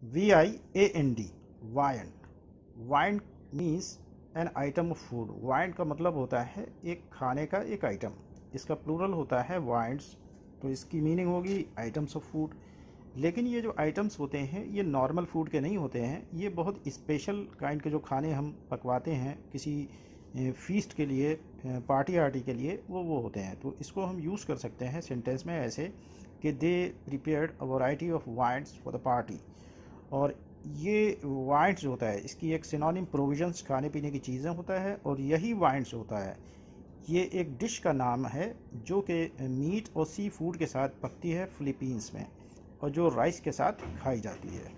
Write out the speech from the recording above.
V I A N D wine wine means an item of food wine का मतलब होता है एक खाने का एक आइटम इसका प्लूरल होता है वाइंड्स तो इसकी मीनिंग होगी आइटम्स ऑफ फूड लेकिन ये जो आइटम्स होते हैं ये नॉर्मल फूड के नहीं होते हैं ये बहुत स्पेशल काइंड के जो खाने हम पकवाते हैं किसी फीस्ट के लिए पार्टी आर्टी के लिए वो वो होते हैं तो इसको हम यूज़ कर सकते हैं सेंटेंस में ऐसे कि they prepared a variety of winds for the party और ये वाइन्स होता है इसकी एक सिनोनिम प्रोविजंस खाने पीने की चीज़ें होता है और यही वाइन्स होता है ये एक डिश का नाम है जो कि मीट और सी फूड के साथ पकती है फ़िलीपींस में और जो राइस के साथ खाई जाती है